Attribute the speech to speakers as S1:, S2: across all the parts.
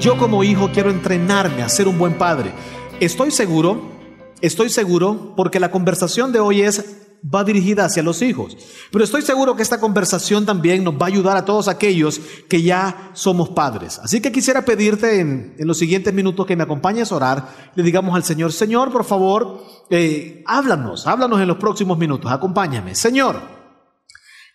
S1: yo como hijo quiero entrenarme a ser un buen padre. Estoy seguro, estoy seguro, porque la conversación de hoy es va dirigida hacia los hijos. Pero estoy seguro que esta conversación también nos va a ayudar a todos aquellos que ya somos padres. Así que quisiera pedirte en, los siguientes minutos que me acompañes a orar. Le digamos al Señor, Señor, por favor, eh, háblanos, háblanos en los próximos minutos, acompáñame. Señor,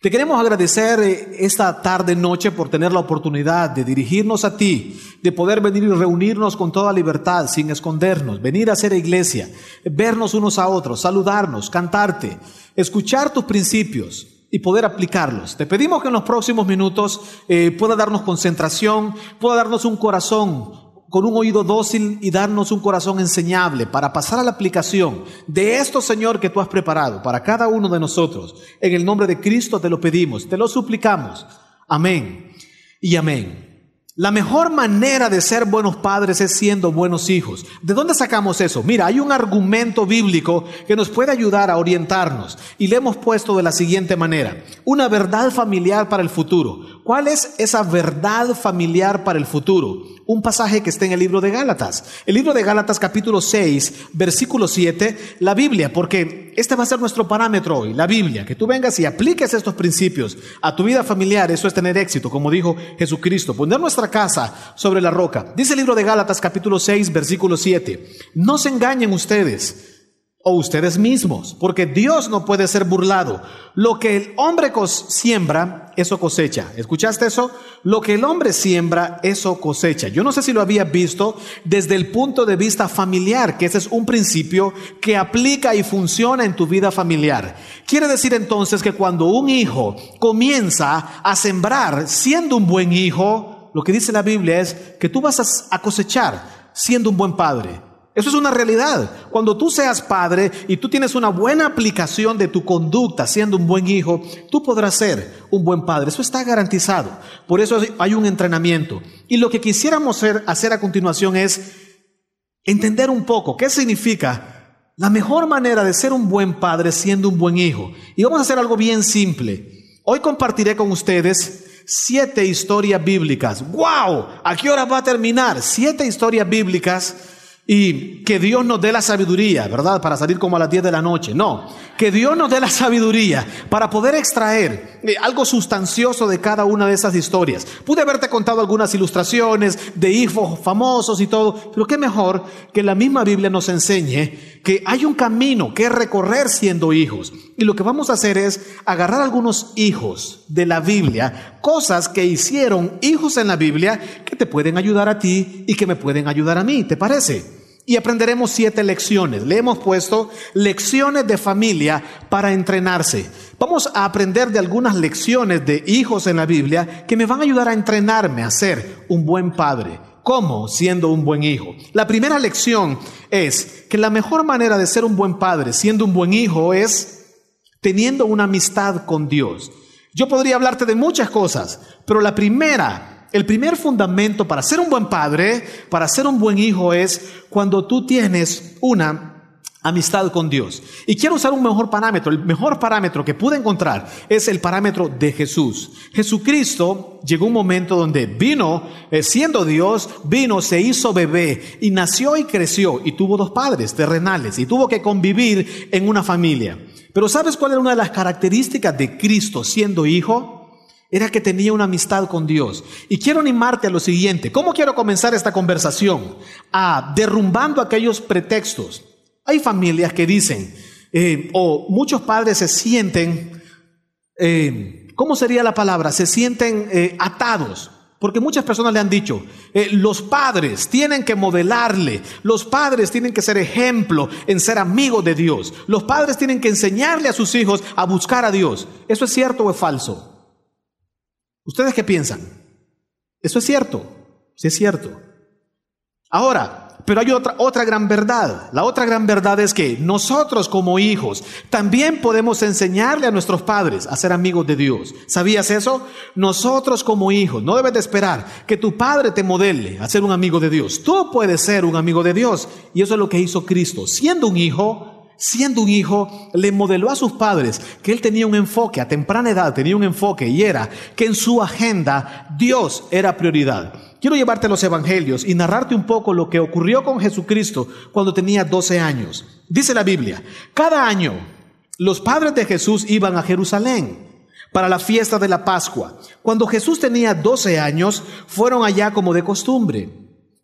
S1: te queremos agradecer eh, esta tarde noche por tener la oportunidad de dirigirnos a ti, de poder venir y reunirnos con toda libertad, sin escondernos, venir a ser iglesia, vernos unos a otros, saludarnos, cantarte, escuchar tus principios, y poder aplicarlos. Te pedimos que en los próximos minutos eh, pueda darnos concentración, pueda darnos un corazón con un oído dócil y darnos un corazón enseñable para pasar a la aplicación de esto, Señor, que tú has preparado para cada uno de nosotros. En el nombre de Cristo te lo pedimos, te lo suplicamos. Amén y amén. La mejor manera de ser buenos padres es siendo buenos hijos. ¿De dónde sacamos eso? Mira, hay un argumento bíblico que nos puede ayudar a orientarnos y le hemos puesto de la siguiente manera. Una verdad familiar para el futuro. ¿Cuál es esa verdad familiar para el futuro? Un pasaje que está en el libro de Gálatas. El libro de Gálatas capítulo 6, versículo 7, la Biblia, porque este va a ser nuestro parámetro hoy, la Biblia, que tú vengas y apliques estos principios a tu vida familiar, eso es tener éxito, como dijo Jesucristo, poner nuestra casa sobre la roca. Dice el libro de Gálatas capítulo 6, versículo 7, no se engañen ustedes o ustedes mismos, porque Dios no puede ser burlado. Lo que el hombre siembra, eso cosecha. ¿Escuchaste eso? Lo que el hombre siembra, eso cosecha. Yo no sé si lo había visto desde el punto de vista familiar, que ese es un principio que aplica y funciona en tu vida familiar. Quiere decir entonces que cuando un hijo comienza a sembrar siendo un buen hijo, lo que dice la Biblia es que tú vas a cosechar siendo un buen padre eso es una realidad. Cuando tú seas padre y tú tienes una buena aplicación de tu conducta siendo un buen hijo, tú podrás ser un buen padre. Eso está garantizado. Por eso hay un entrenamiento. Y lo que quisiéramos hacer a continuación es entender un poco qué significa la mejor manera de ser un buen padre siendo un buen hijo. Y vamos a hacer algo bien simple. Hoy compartiré con ustedes siete historias bíblicas. ¡Wow! ¿A qué hora va a terminar? Siete historias bíblicas y que Dios nos dé la sabiduría, ¿verdad? Para salir como a las 10 de la noche. No, que Dios nos dé la sabiduría para poder extraer eh, algo sustancioso de cada una de esas historias. Pude haberte contado algunas ilustraciones de hijos famosos y todo, pero qué mejor que la misma Biblia nos enseñe que hay un camino que recorrer siendo hijos. Y lo que vamos a hacer es agarrar algunos hijos de la Biblia, cosas que hicieron hijos en la Biblia que te pueden ayudar a ti y que me pueden ayudar a mí, ¿te parece? y aprenderemos siete lecciones. Le hemos puesto lecciones de familia para entrenarse. Vamos a aprender de algunas lecciones de hijos en la Biblia que me van a ayudar a entrenarme a ser un buen padre. ¿Cómo? Siendo un buen hijo. La primera lección es que la mejor manera de ser un buen padre, siendo un buen hijo, es teniendo una amistad con Dios. Yo podría hablarte de muchas cosas, pero la primera el primer fundamento para ser un buen padre, para ser un buen hijo es cuando tú tienes una amistad con Dios. Y quiero usar un mejor parámetro. El mejor parámetro que pude encontrar es el parámetro de Jesús. Jesucristo llegó un momento donde vino, eh, siendo Dios, vino, se hizo bebé y nació y creció y tuvo dos padres terrenales y tuvo que convivir en una familia. Pero ¿sabes cuál era una de las características de Cristo siendo hijo? era que tenía una amistad con Dios. Y quiero animarte a lo siguiente. ¿Cómo quiero comenzar esta conversación? A derrumbando aquellos pretextos. Hay familias que dicen, eh, o muchos padres se sienten, eh, ¿cómo sería la palabra? Se sienten eh, atados. Porque muchas personas le han dicho, los padres tienen que modelarle, los padres tienen que ser ejemplo en ser amigos de Dios, los padres tienen que enseñarle a sus hijos a buscar a Dios. ¿Eso es cierto o es falso? ¿Ustedes qué piensan? Eso es cierto, sí es cierto. Ahora, pero hay otra, otra gran verdad. La otra gran verdad es que nosotros como hijos también podemos enseñarle a nuestros padres a ser amigos de Dios. ¿Sabías eso? Nosotros como hijos no debes de esperar que tu padre te modele a ser un amigo de Dios. Tú puedes ser un amigo de Dios. Y eso es lo que hizo Cristo. Siendo un hijo, siendo un hijo, le modeló a sus padres que él tenía un enfoque, a temprana edad tenía un enfoque y era que en su agenda Dios era prioridad. Quiero llevarte los evangelios y narrarte un poco lo que ocurrió con Jesucristo cuando tenía 12 años. Dice la Biblia, cada año los padres de Jesús iban a Jerusalén para la fiesta de la Pascua. Cuando Jesús tenía 12 años, fueron allá como de costumbre.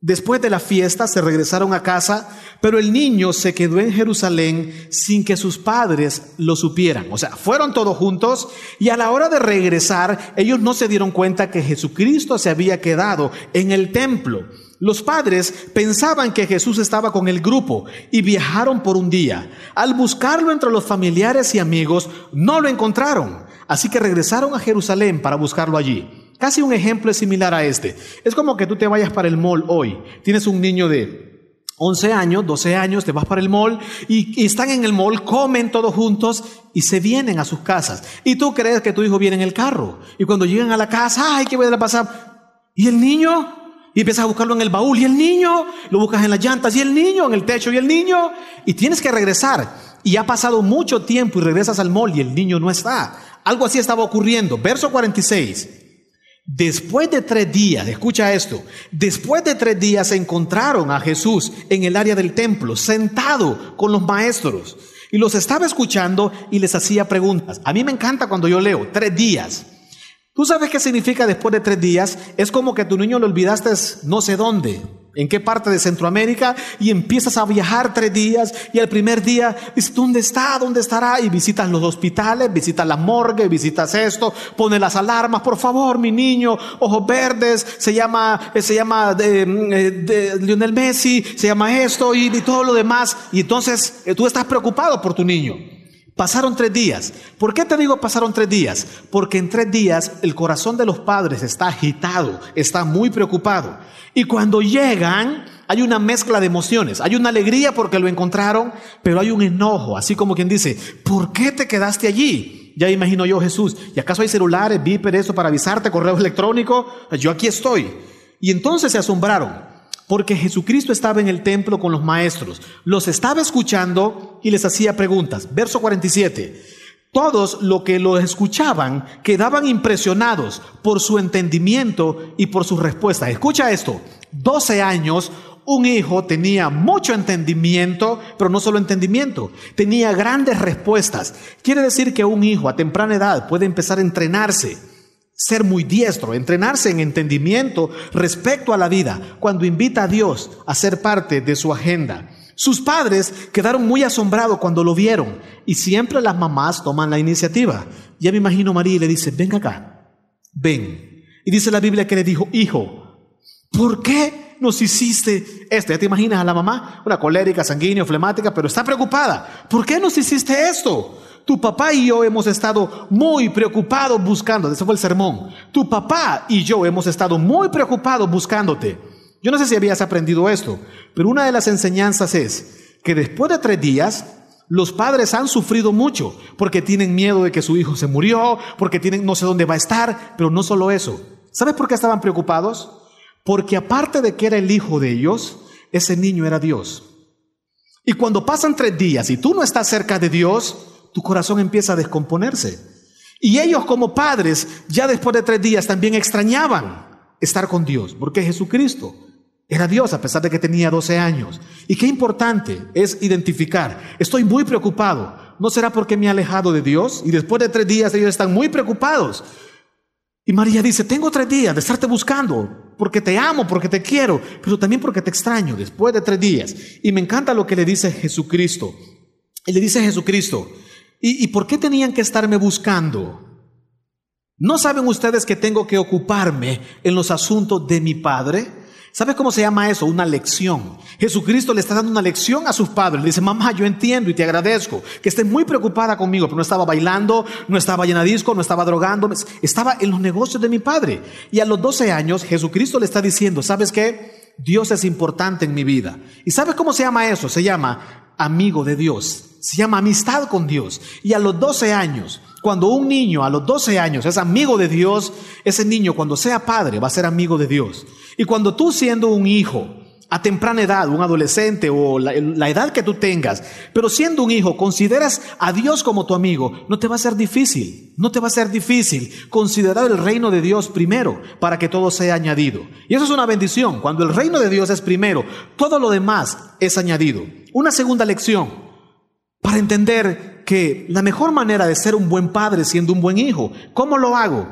S1: Después de la fiesta se regresaron a casa, pero el niño se quedó en Jerusalén sin que sus padres lo supieran. O sea, fueron todos juntos y a la hora de regresar ellos no se dieron cuenta que Jesucristo se había quedado en el templo. Los padres pensaban que Jesús estaba con el grupo y viajaron por un día. Al buscarlo entre los familiares y amigos, no lo encontraron. Así que regresaron a Jerusalén para buscarlo allí. Casi un ejemplo es similar a este. Es como que tú te vayas para el mall hoy. Tienes un niño de 11 años, 12 años, te vas para el mall y, están en el mall, comen todos juntos y se vienen a sus casas. Y tú crees que tu hijo viene en el carro. Y cuando llegan a la casa, ay, ¿qué voy a pasar? ¿Y el niño? Y empiezas a buscarlo en el baúl. ¿Y el niño? Lo buscas en las llantas. ¿Y el niño? En el techo. ¿Y el niño? Y tienes que regresar. Y ha pasado mucho tiempo y regresas al mall y el niño no está. Algo así estaba ocurriendo. Verso 46. Después de tres días, escucha esto, después de tres días encontraron a Jesús en el área del templo, sentado con los maestros, y los estaba escuchando y les hacía preguntas. A mí me encanta cuando yo leo, tres días. ¿Tú sabes qué significa después de tres días? Es como que tu niño lo olvidaste no sé dónde, en qué parte de Centroamérica, y empiezas a viajar tres días y al primer día dices, ¿dónde está? ¿Dónde estará? Y visitas los hospitales, visitas la morgue, visitas esto, pones las alarmas, por favor, mi niño, ojos verdes, se llama, eh, se llama eh, de, Lionel Messi, se llama esto y, y todo lo demás. Y entonces eh, tú estás preocupado por tu niño. Pasaron tres días. ¿Por qué te digo pasaron tres días? Porque en tres días el corazón de los padres está agitado, está muy preocupado. Y cuando llegan, hay una mezcla de emociones. Hay una alegría porque lo encontraron, pero hay un enojo, así como quien dice, ¿por qué te quedaste allí? Ya imagino yo Jesús, ¿y acaso hay celulares, viper, eso para avisarte, correo electrónico? Yo aquí estoy. Y entonces se asombraron porque Jesucristo estaba en el templo con los maestros, los estaba escuchando y les hacía preguntas. Verso 47. Todos los que lo escuchaban quedaban impresionados por su entendimiento y por sus respuestas. Escucha esto, 12 años un hijo tenía mucho entendimiento, pero no solo entendimiento, tenía grandes respuestas. Quiere decir que un hijo a temprana edad puede empezar a entrenarse ser muy diestro, entrenarse en entendimiento respecto a la vida, cuando invita a Dios a ser parte de su agenda. Sus padres quedaron muy asombrados cuando lo vieron y siempre las mamás toman la iniciativa. Ya me imagino María y le dice, ven acá, ven. Y dice la Biblia que le dijo, hijo, ¿por qué nos hiciste esto? Ya te imaginas a la mamá, una colérica, sanguínea, flemática, pero está preocupada. ¿Por qué nos hiciste esto? Tu papá y yo hemos estado muy preocupados buscando... Ese fue el sermón. Tu papá y yo hemos estado muy preocupados buscándote. Yo no sé si habías aprendido esto, pero una de las enseñanzas es que después de tres días, los padres han sufrido mucho porque tienen miedo de que su hijo se murió, porque tienen no sé dónde va a estar, pero no solo eso. ¿Sabes por qué estaban preocupados? Porque aparte de que era el hijo de ellos, ese niño era Dios. Y cuando pasan tres días y tú no estás cerca de Dios, tu corazón empieza a descomponerse. Y ellos como padres, ya después de tres días, también extrañaban estar con Dios, porque Jesucristo era Dios a pesar de que tenía 12 años. Y qué importante es identificar, estoy muy preocupado, ¿no será porque me he alejado de Dios? Y después de tres días ellos están muy preocupados. Y María dice, tengo tres días de estarte buscando, porque te amo, porque te quiero, pero también porque te extraño después de tres días. Y me encanta lo que le dice Jesucristo. Y le dice Jesucristo, ¿Y, por qué tenían que estarme buscando? ¿No saben ustedes que tengo que ocuparme en los asuntos de mi Padre? ¿Sabes cómo se llama eso? Una lección. Jesucristo le está dando una lección a sus padres. Le dice, mamá, yo entiendo y te agradezco que estés muy preocupada conmigo, pero no estaba bailando, no estaba llenadisco, no estaba drogando, estaba en los negocios de mi padre. Y a los 12 años, Jesucristo le está diciendo, ¿sabes qué? Dios es importante en mi vida. ¿Y sabes cómo se llama eso? Se llama amigo de Dios, se llama amistad con Dios. Y a los 12 años, cuando un niño a los 12 años es amigo de Dios, ese niño cuando sea padre va a ser amigo de Dios. Y cuando tú siendo un hijo, a temprana edad, un adolescente o la, la, edad que tú tengas, pero siendo un hijo, consideras a Dios como tu amigo, no te va a ser difícil, no te va a ser difícil considerar el reino de Dios primero para que todo sea añadido. Y eso es una bendición, cuando el reino de Dios es primero, todo lo demás es añadido una segunda lección para entender que la mejor manera de ser un buen padre siendo un buen hijo, ¿cómo lo hago?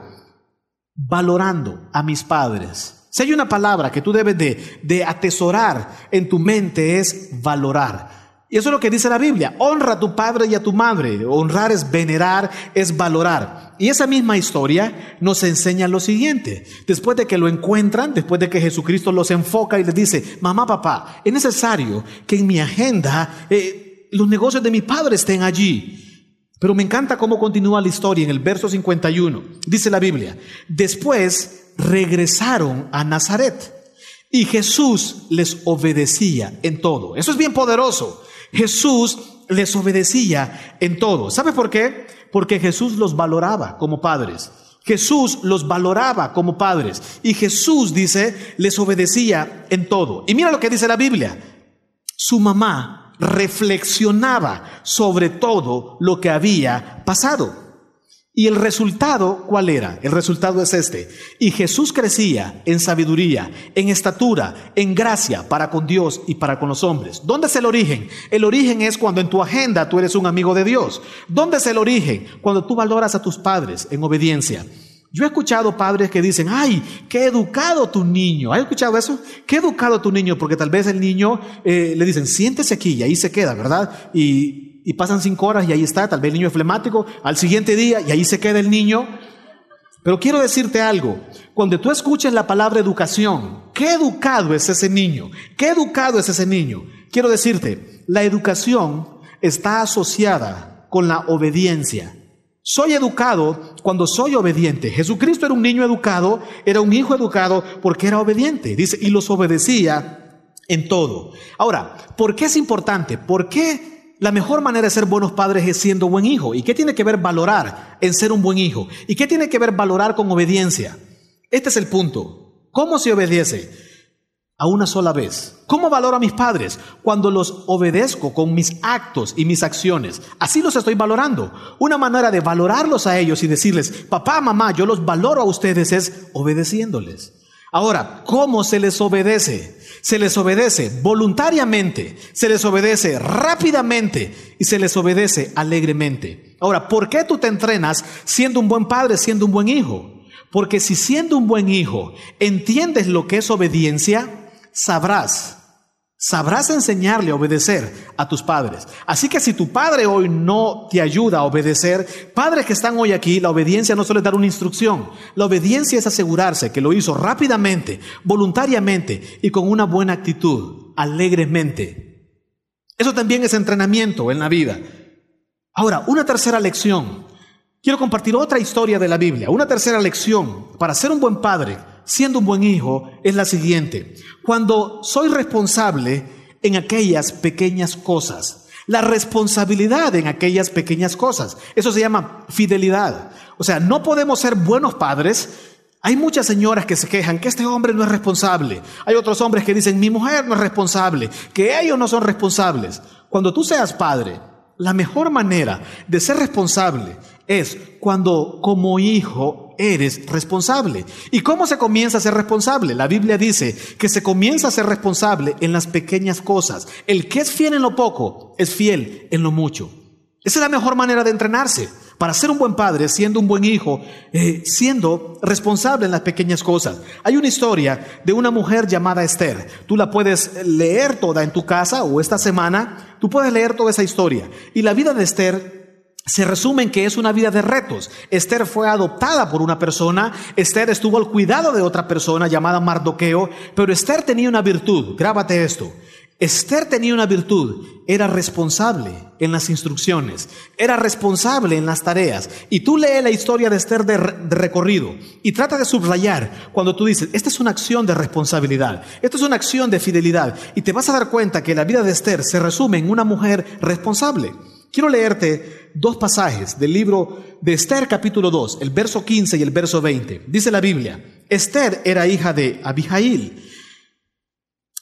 S1: Valorando a mis padres. Si hay una palabra que tú debes de, de atesorar en tu mente es valorar. Y eso es lo que dice la Biblia. Honra a tu padre y a tu madre. Honrar es venerar, es valorar. Y esa misma historia nos enseña lo siguiente. Después de que lo encuentran, después de que Jesucristo los enfoca y les dice, mamá, papá, es necesario que en mi agenda eh, los negocios de mi padre estén allí. Pero me encanta cómo continúa la historia en el verso 51. Dice la Biblia, después regresaron a Nazaret. Y Jesús les obedecía en todo. Eso es bien poderoso. Jesús les obedecía en todo. ¿Sabe por qué? Porque Jesús los valoraba como padres. Jesús los valoraba como padres. Y Jesús, dice, les obedecía en todo. Y mira lo que dice la Biblia. Su mamá reflexionaba sobre todo lo que había pasado. ¿Y el resultado cuál era? El resultado es este. Y Jesús crecía en sabiduría, en estatura, en gracia para con Dios y para con los hombres. ¿Dónde es el origen? El origen es cuando en tu agenda tú eres un amigo de Dios. ¿Dónde es el origen? Cuando tú valoras a tus padres en obediencia. Yo he escuchado padres que dicen, ay, qué educado tu niño. ¿Has escuchado eso? Qué educado tu niño, porque tal vez el niño eh, le dicen, siéntese aquí y ahí se queda, ¿verdad? Y y pasan cinco horas y ahí está, tal vez el niño es flemático, al siguiente día y ahí se queda el niño. Pero quiero decirte algo, cuando tú escuches la palabra educación, ¿qué educado es ese niño? ¿Qué educado es ese niño? Quiero decirte, la educación está asociada con la obediencia. Soy educado cuando soy obediente. Jesucristo era un niño educado, era un hijo educado porque era obediente, dice, y los obedecía en todo. Ahora, ¿por qué es importante? ¿Por qué la mejor manera de ser buenos padres es siendo buen hijo. ¿Y qué tiene que ver valorar en ser un buen hijo? ¿Y qué tiene que ver valorar con obediencia? Este es el punto. ¿Cómo se obedece? A una sola vez. ¿Cómo valoro a mis padres? Cuando los obedezco con mis actos y mis acciones. Así los estoy valorando. Una manera de valorarlos a ellos y decirles, papá, mamá, yo los valoro a ustedes es obedeciéndoles. Ahora, ¿cómo se les obedece? Se les obedece voluntariamente, se les obedece rápidamente y se les obedece alegremente. Ahora, ¿por qué tú te entrenas siendo un buen padre, siendo un buen hijo? Porque si siendo un buen hijo entiendes lo que es obediencia, sabrás Sabrás enseñarle a obedecer a tus padres. Así que si tu padre hoy no te ayuda a obedecer, padres que están hoy aquí, la obediencia no suele dar una instrucción, la obediencia es asegurarse que lo hizo rápidamente, voluntariamente y con una buena actitud, alegremente. Eso también es entrenamiento en la vida. Ahora, una tercera lección. Quiero compartir otra historia de la Biblia, una tercera lección para ser un buen padre siendo un buen hijo es la siguiente. Cuando soy responsable en aquellas pequeñas cosas, la responsabilidad en aquellas pequeñas cosas. Eso se llama fidelidad. O sea, no podemos ser buenos padres. Hay muchas señoras que se quejan que este hombre no es responsable. Hay otros hombres que dicen, mi mujer no es responsable, que ellos no son responsables. Cuando tú seas padre, la mejor manera de ser responsable es cuando como hijo eres responsable. ¿Y cómo se comienza a ser responsable? La Biblia dice que se comienza a ser responsable en las pequeñas cosas. El que es fiel en lo poco es fiel en lo mucho. Esa es la mejor manera de entrenarse para ser un buen padre, siendo un buen hijo, eh, siendo responsable en las pequeñas cosas. Hay una historia de una mujer llamada Esther. Tú la puedes leer toda en tu casa o esta semana, tú puedes leer toda esa historia. Y la vida de Esther se resume en que es una vida de retos. Esther fue adoptada por una persona, Esther estuvo al cuidado de otra persona llamada Mardoqueo, pero Esther tenía una virtud, grábate esto. Esther tenía una virtud, era responsable en las instrucciones, era responsable en las tareas. Y tú lees la historia de Esther de, recorrido y trata de subrayar cuando tú dices, esta es una acción de responsabilidad, esta es una acción de fidelidad. Y te vas a dar cuenta que la vida de Esther se resume en una mujer responsable. Quiero leerte dos pasajes del libro de Esther capítulo 2, el verso 15 y el verso 20. Dice la Biblia, Esther era hija de Abijail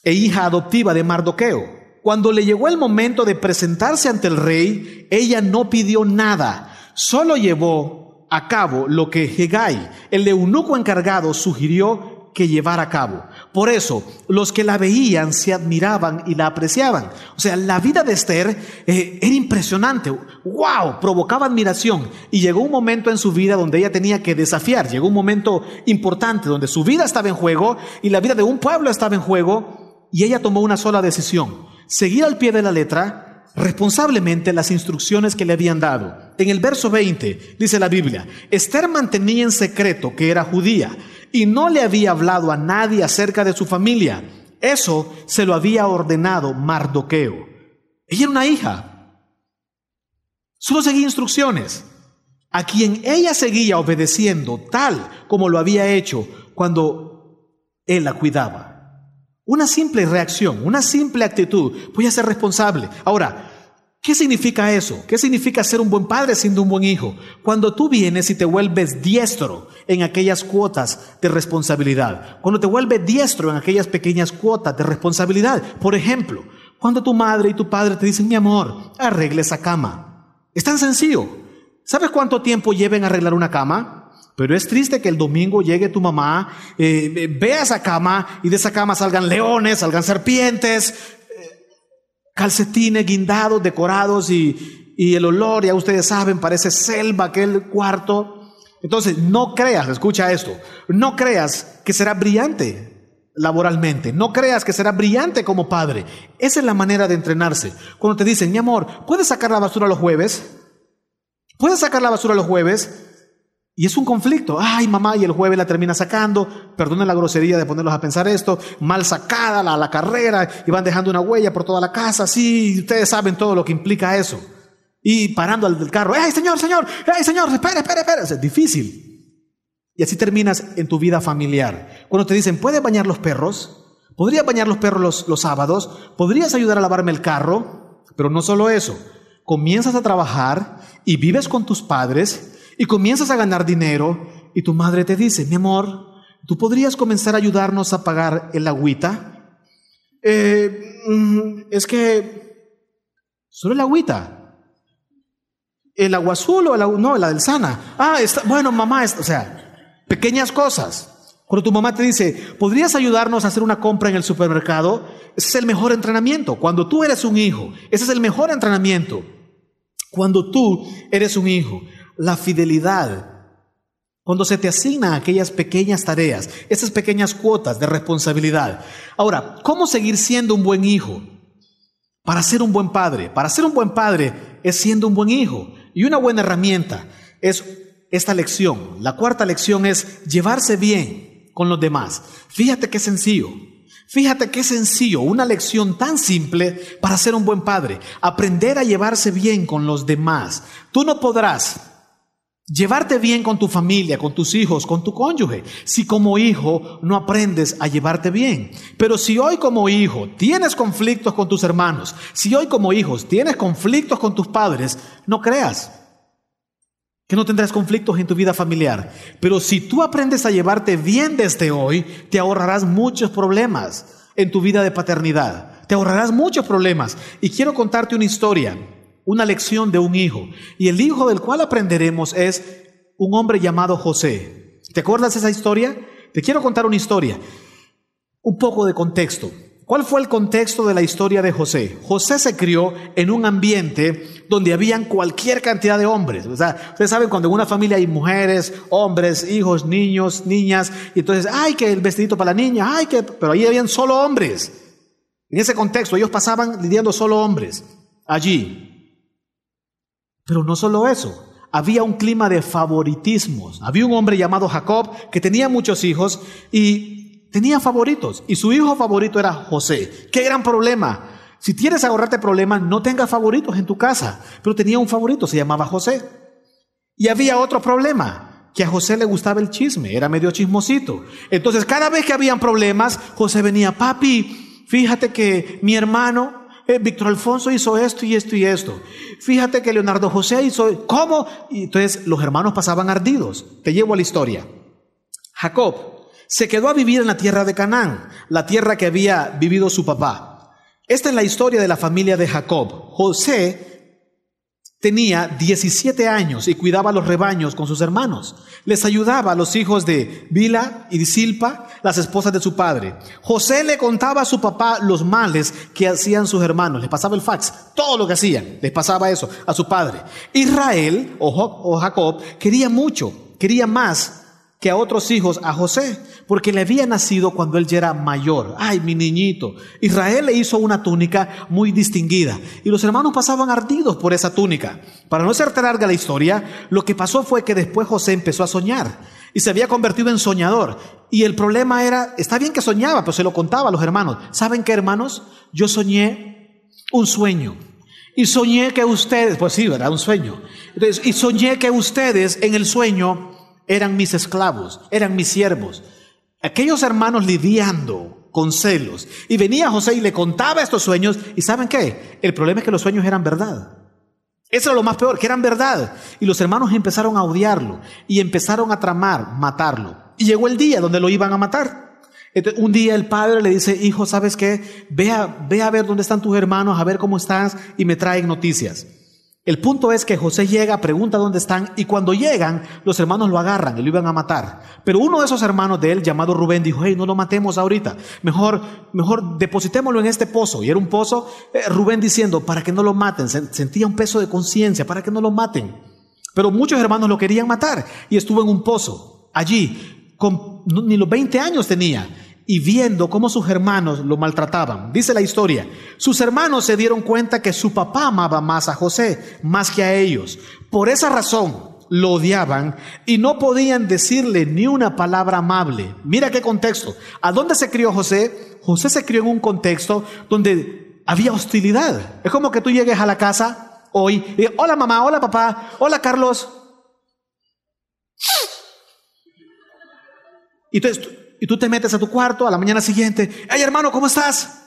S1: e hija adoptiva de Mardoqueo. Cuando le llegó el momento de presentarse ante el rey, ella no pidió nada, solo llevó a cabo lo que Hegai, el eunuco encargado, sugirió que llevara a cabo. Por eso, los que la veían se admiraban y la apreciaban. O sea, la vida de Esther eh, era impresionante, wow, provocaba admiración. Y llegó un momento en su vida donde ella tenía que desafiar, llegó un momento importante donde su vida estaba en juego y la vida de un pueblo estaba en juego y ella tomó una sola decisión, seguir al pie de la letra responsablemente las instrucciones que le habían dado. En el verso 20 dice la Biblia, Esther mantenía en secreto que era judía y no le había hablado a nadie acerca de su familia. Eso se lo había ordenado Mardoqueo. Ella era una hija. Solo seguía instrucciones. A quien ella seguía obedeciendo tal como lo había hecho cuando él la cuidaba. Una simple reacción, una simple actitud. Voy a ser responsable. Ahora, ¿Qué significa eso? ¿Qué significa ser un buen padre siendo un buen hijo? Cuando tú vienes y te vuelves diestro en aquellas cuotas de responsabilidad, cuando te vuelves diestro en aquellas pequeñas cuotas de responsabilidad, por ejemplo, cuando tu madre y tu padre te dicen, mi amor, arregle esa cama. Es tan sencillo. ¿Sabes cuánto tiempo lleven arreglar una cama? Pero es triste que el domingo llegue tu mamá, eh, vea esa cama y de esa cama salgan leones, salgan serpientes, eh, calcetines guindados, decorados y, y el olor, ya ustedes saben, parece selva aquel cuarto. Entonces, no creas, escucha esto, no creas que será brillante laboralmente, no creas que será brillante como padre. Esa es la manera de entrenarse. Cuando te dicen, mi amor, ¿puedes sacar la basura los jueves? ¿Puedes sacar la basura los jueves? Y es un conflicto. Ay, mamá, y el jueves la termina sacando. perdonen la grosería de ponerlos a pensar esto. Mal sacada la, carrera y van dejando una huella por toda la casa. Sí, ustedes saben todo lo que implica eso. Y parando al carro. ¡Ay, señor, señor! ¡Ay, señor! espere espere espere. Es difícil. Y así terminas en tu vida familiar. Cuando te dicen, ¿puedes bañar los perros? ¿Podrías bañar los perros los, los sábados? ¿Podrías ayudar a lavarme el carro? Pero no solo eso. Comienzas a trabajar y vives con tus padres y comienzas a ganar dinero y tu madre te dice, mi amor, ¿tú podrías comenzar a ayudarnos a pagar el agüita? Eh, mm, es que... Solo el agüita. El agua azul o el agua... No, la del sana. Ah, está... Bueno, mamá, o sea, pequeñas cosas. Cuando tu mamá te dice, ¿podrías ayudarnos a hacer una compra en el supermercado? Ese es el mejor entrenamiento. Cuando tú eres un hijo, ese es el mejor entrenamiento. Cuando tú eres un hijo la fidelidad. Cuando se te asignan aquellas pequeñas tareas, esas pequeñas cuotas de responsabilidad. Ahora, ¿cómo seguir siendo un buen hijo? Para ser un buen padre. Para ser un buen padre es siendo un buen hijo. Y una buena herramienta es esta lección. La cuarta lección es llevarse bien con los demás. Fíjate qué sencillo. Fíjate qué sencillo, una lección tan simple para ser un buen padre. Aprender a llevarse bien con los demás. Tú no podrás Llevarte bien con tu familia, con tus hijos, con tu cónyuge, si como hijo no aprendes a llevarte bien. Pero si hoy como hijo tienes conflictos con tus hermanos, si hoy como hijos tienes conflictos con tus padres, no creas que no tendrás conflictos en tu vida familiar. Pero si tú aprendes a llevarte bien desde hoy, te ahorrarás muchos problemas en tu vida de paternidad. Te ahorrarás muchos problemas. Y quiero contarte una historia una lección de un hijo. Y el hijo del cual aprenderemos es un hombre llamado José. ¿Te acuerdas esa historia? Te quiero contar una historia. Un poco de contexto. ¿Cuál fue el contexto de la historia de José? José se crió en un ambiente donde habían cualquier cantidad de hombres. O sea, ustedes saben, cuando en una familia hay mujeres, hombres, hijos, niños, niñas, y entonces, ay, que el vestidito para la niña, ay, que... Pero ahí habían solo hombres. En ese contexto, ellos pasaban lidiando solo hombres allí. Pero no solo eso, había un clima de favoritismos. Había un hombre llamado Jacob que tenía muchos hijos y tenía favoritos. Y su hijo favorito era José. ¡Qué gran problema! Si quieres ahorrarte problemas, no tengas favoritos en tu casa. Pero tenía un favorito, se llamaba José. Y había otro problema, que a José le gustaba el chisme, era medio chismosito. Entonces, cada vez que habían problemas, José venía, papi, fíjate que mi hermano eh, Víctor Alfonso hizo esto y esto y esto. Fíjate que Leonardo José hizo, ¿cómo? entonces los hermanos pasaban ardidos. Te llevo a la historia. Jacob se quedó a vivir en la tierra de Canaán, la tierra que había vivido su papá. Esta es la historia de la familia de Jacob. José tenía 17 años y cuidaba los rebaños con sus hermanos. Les ayudaba a los hijos de Bila y Silpa, las esposas de su padre. José le contaba a su papá los males que hacían sus hermanos. Les pasaba el fax, todo lo que hacían, les pasaba eso a su padre. Israel o Jacob quería mucho, quería más que a otros hijos, a José, porque le había nacido cuando él ya era mayor. Ay, mi niñito. Israel le hizo una túnica muy distinguida y los hermanos pasaban ardidos por esa túnica. Para no ser tan larga la historia, lo que pasó fue que después José empezó a soñar y se había convertido en soñador. Y el problema era, está bien que soñaba, pero se lo contaba a los hermanos. ¿Saben qué, hermanos? Yo soñé un sueño. Y soñé que ustedes, pues sí, ¿verdad? Un sueño. y soñé que ustedes en el sueño eran mis esclavos, eran mis siervos. Aquellos hermanos lidiando con celos. Y venía José y le contaba estos sueños. ¿Y saben qué? El problema es que los sueños eran verdad. Eso era lo más peor, que eran verdad. Y los hermanos empezaron a odiarlo y empezaron a tramar matarlo. Y llegó el día donde lo iban a matar. un día el padre le dice, hijo, ¿sabes qué? Ve a, ve a ver dónde están tus hermanos, a ver cómo estás y me traen noticias. El punto es que José llega, pregunta dónde están y cuando llegan los hermanos lo agarran y lo iban a matar. Pero uno de esos hermanos de él, llamado Rubén, dijo, hey, no lo matemos ahorita, mejor, mejor depositémoslo en este pozo. Y era un pozo, eh, Rubén diciendo, para que no lo maten, sentía un peso de conciencia, para que no lo maten. Pero muchos hermanos lo querían matar y estuvo en un pozo, allí, con, ni los 20 años tenía y viendo cómo sus hermanos lo maltrataban. Dice la historia, sus hermanos se dieron cuenta que su papá amaba más a José, más que a ellos. Por esa razón lo odiaban y no podían decirle ni una palabra amable. Mira qué contexto. ¿A dónde se crió José? José se crió en un contexto donde había hostilidad. Es como que tú llegues a la casa hoy y hola mamá, hola papá, hola Carlos. Y entonces y tú te metes a tu cuarto a la mañana siguiente. ¡Ay, hermano, ¿cómo estás?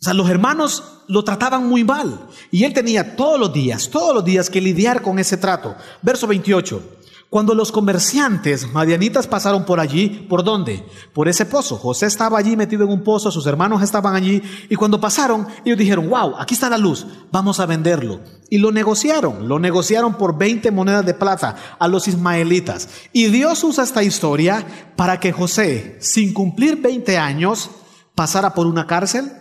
S1: O sea, los hermanos lo trataban muy mal. Y él tenía todos los días, todos los días que lidiar con ese trato. Verso 28. Cuando los comerciantes madianitas pasaron por allí, ¿por dónde? Por ese pozo. José estaba allí metido en un pozo, sus hermanos estaban allí, y cuando pasaron, ellos dijeron, wow, aquí está la luz, vamos a venderlo. Y lo negociaron, lo negociaron por 20 monedas de plata a los ismaelitas. Y Dios usa esta historia para que José, sin cumplir 20 años, pasara por una cárcel,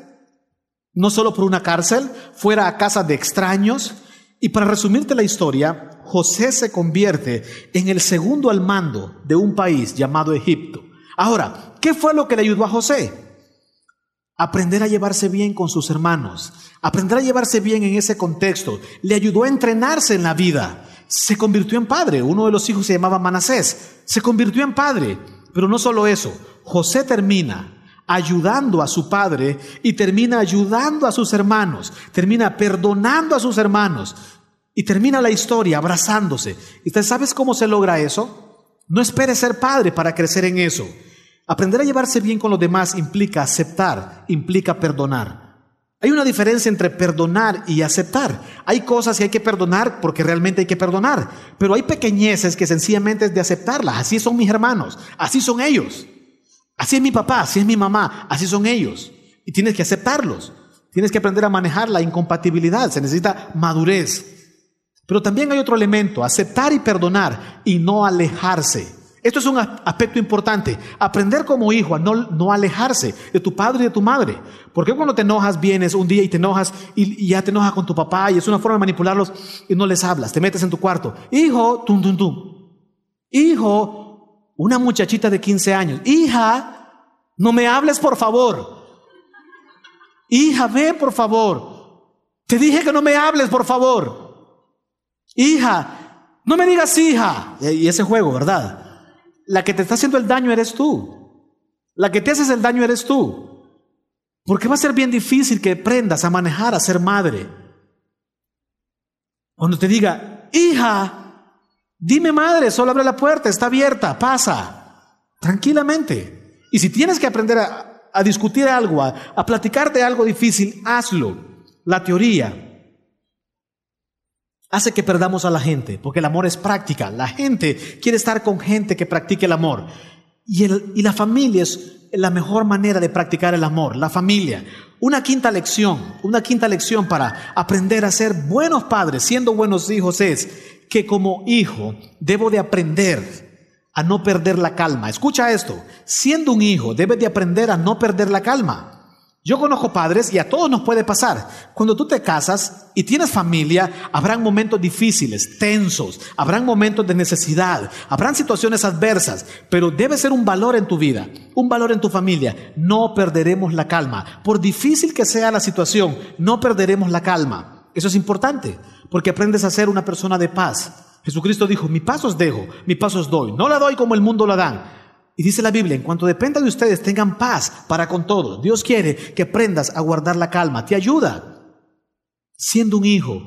S1: no solo por una cárcel, fuera a casa de extraños. Y para resumirte la historia, José se convierte en el segundo al mando de un país llamado Egipto. Ahora, ¿qué fue lo que le ayudó a José? Aprender a llevarse bien con sus hermanos, aprender a llevarse bien en ese contexto, le ayudó a entrenarse en la vida. Se convirtió en padre, uno de los hijos se llamaba Manasés, se convirtió en padre, pero no solo eso, José termina ayudando a su padre y termina ayudando a sus hermanos, termina perdonando a sus hermanos. Y termina la historia abrazándose. ¿Y usted sabes cómo se logra eso? No espere ser padre para crecer en eso. Aprender a llevarse bien con los demás implica aceptar, implica perdonar. Hay una diferencia entre perdonar y aceptar. Hay cosas que hay que perdonar porque realmente hay que perdonar, pero hay pequeñeces que sencillamente es de aceptarlas. Así son mis hermanos, así son ellos. Así es mi papá, así es mi mamá, así son ellos. Y tienes que aceptarlos. Tienes que aprender a manejar la incompatibilidad. Se necesita madurez. Pero también hay otro elemento, aceptar y perdonar y no alejarse. Esto es un aspecto importante. Aprender como hijo a no, no, alejarse de tu padre y de tu madre. Porque cuando te enojas, vienes un día y te enojas y, y, ya te enojas con tu papá y es una forma de manipularlos y no les hablas. Te metes en tu cuarto. Hijo, tum, tum, tum. Hijo, una muchachita de 15 años. Hija, no me hables, por favor. Hija, ve por favor. Te dije que no me hables, por favor. Hija, no me digas hija. Y ese juego, ¿verdad? La que te está haciendo el daño eres tú. La que te haces el daño eres tú. Porque va a ser bien difícil que aprendas a manejar, a ser madre. Cuando te diga, hija, dime madre, solo abre la puerta, está abierta, pasa, tranquilamente. Y si tienes que aprender a, discutir algo, a platicarte algo difícil, hazlo. La teoría, hace que perdamos a la gente, porque el amor es práctica. La gente quiere estar con gente que practique el amor. Y, y la familia es la mejor manera de practicar el amor, la familia. Una quinta lección, una quinta lección para aprender a ser buenos padres, siendo buenos hijos, es que como hijo debo de aprender a no perder la calma. Escucha esto, siendo un hijo debes de aprender a no perder la calma. Yo conozco padres y a todos nos puede pasar. Cuando tú te casas y tienes familia, habrán momentos difíciles, tensos, habrán momentos de necesidad, habrán situaciones adversas, pero debe ser un valor en tu vida, un valor en tu familia. No perderemos la calma. Por difícil que sea la situación, no perderemos la calma. Eso es importante, porque aprendes a ser una persona de paz. Jesucristo dijo, mi os dejo, mi os doy. No la doy como el mundo la da y dice la Biblia, en cuanto dependa de ustedes, tengan paz para con todos. Dios quiere que aprendas a guardar la calma, te ayuda. Siendo un hijo,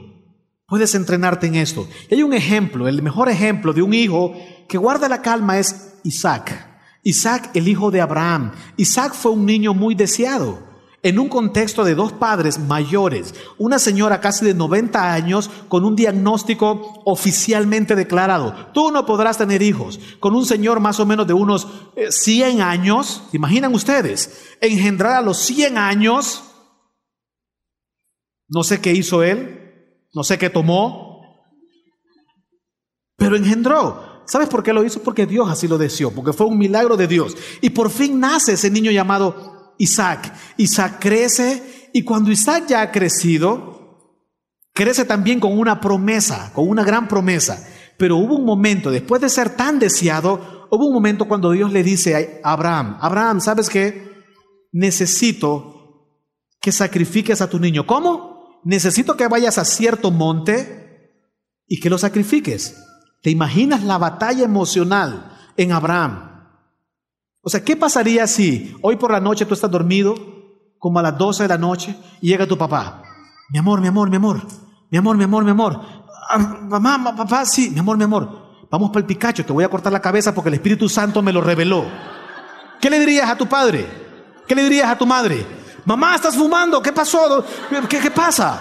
S1: puedes entrenarte en esto. hay un ejemplo, el mejor ejemplo de un hijo que guarda la calma es Isaac. Isaac, el hijo de Abraham. Isaac fue un niño muy deseado en un contexto de dos padres mayores, una señora casi de 90 años con un diagnóstico oficialmente declarado, tú no podrás tener hijos, con un señor más o menos de unos 100 eh, años, imaginan ustedes? Engendrar a los 100 años, no sé qué hizo él, no sé qué tomó, pero engendró. ¿Sabes por qué lo hizo? Porque Dios así lo deseó, porque fue un milagro de Dios. Y por fin nace ese niño llamado Isaac. Isaac crece y cuando Isaac ya ha crecido, crece también con una promesa, con una gran promesa. Pero hubo un momento, después de ser tan deseado, hubo un momento cuando Dios le dice a Abraham, Abraham, ¿sabes qué? Necesito que sacrifiques a tu niño. ¿Cómo? Necesito que vayas a cierto monte y que lo sacrifiques. ¿Te imaginas la batalla emocional en Abraham? O sea, ¿qué pasaría si hoy por la noche tú estás dormido, como a las 12 de la noche, y llega tu papá? Mi amor, mi amor, mi amor, mi amor, mi amor, mi amor. Ah, mamá, papá, sí, mi amor, mi amor. Vamos para el Picacho, te voy a cortar la cabeza porque el Espíritu Santo me lo reveló. ¿Qué le dirías a tu padre? ¿Qué le dirías a tu madre? Mamá, estás fumando, ¿qué pasó? ¿Qué, qué pasa?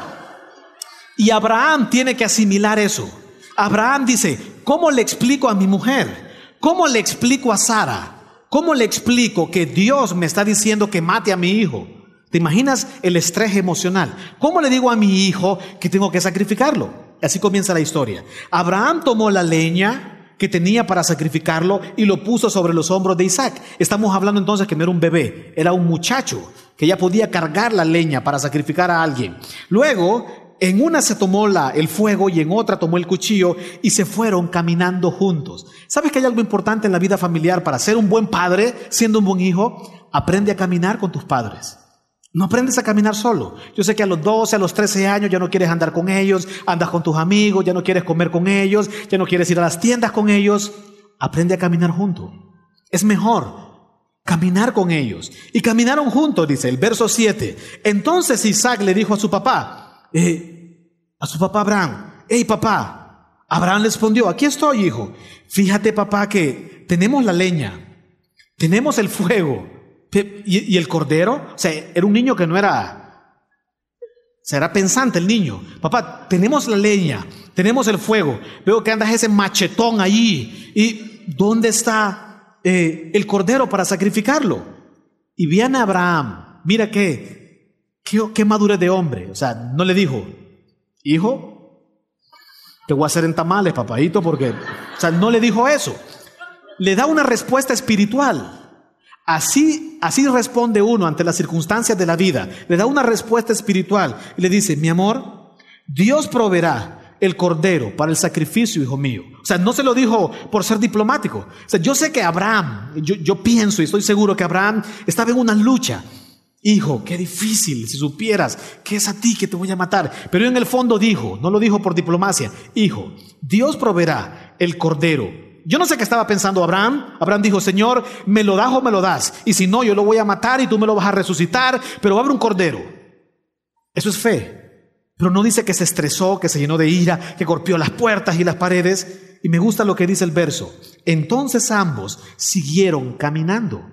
S1: Y Abraham tiene que asimilar eso. Abraham dice, ¿cómo le explico a mi mujer? ¿Cómo le explico a Sara? ¿Cómo le explico que Dios me está diciendo que mate a mi hijo? ¿Te imaginas el estrés emocional? ¿Cómo le digo a mi hijo que tengo que sacrificarlo? Así comienza la historia. Abraham tomó la leña que tenía para sacrificarlo y lo puso sobre los hombros de Isaac. Estamos hablando entonces que no era un bebé, era un muchacho que ya podía cargar la leña para sacrificar a alguien. Luego en una se tomó la, el fuego y en otra tomó el cuchillo y se fueron caminando juntos. ¿Sabes que hay algo importante en la vida familiar para ser un buen padre, siendo un buen hijo? Aprende a caminar con tus padres. No aprendes a caminar solo. Yo sé que a los 12, a los 13 años ya no quieres andar con ellos, andas con tus amigos, ya no quieres comer con ellos, ya no quieres ir a las tiendas con ellos. Aprende a caminar junto. Es mejor caminar con ellos. Y caminaron juntos, dice el verso 7. Entonces Isaac le dijo a su papá, eh, a su papá Abraham, hey papá, Abraham respondió, aquí estoy hijo, fíjate papá que tenemos la leña, tenemos el fuego y, el cordero, o sea, era un niño que no era... Será pensante el niño. Papá, tenemos la leña, tenemos el fuego. Veo que andas ese machetón ahí ¿Y dónde está eh, el cordero para sacrificarlo? Y viene Abraham. Mira que ¿Qué, madurez de hombre? O sea, no le dijo, hijo, te voy a hacer en tamales, papadito, porque... O sea, no le dijo eso. Le da una respuesta espiritual. Así, así responde uno ante las circunstancias de la vida. Le da una respuesta espiritual y le dice, mi amor, Dios proveerá el cordero para el sacrificio, hijo mío. O sea, no se lo dijo por ser diplomático. O sea, yo sé que Abraham, yo, yo pienso y estoy seguro que Abraham estaba en una lucha Hijo, qué difícil si supieras que es a ti que te voy a matar. Pero en el fondo dijo, no lo dijo por diplomacia, hijo, Dios proveerá el cordero. Yo no sé qué estaba pensando Abraham. Abraham dijo, Señor, me lo das o me lo das. Y si no, yo lo voy a matar y tú me lo vas a resucitar, pero abre un cordero. Eso es fe. Pero no dice que se estresó, que se llenó de ira, que golpeó las puertas y las paredes. Y me gusta lo que dice el verso. Entonces ambos siguieron caminando.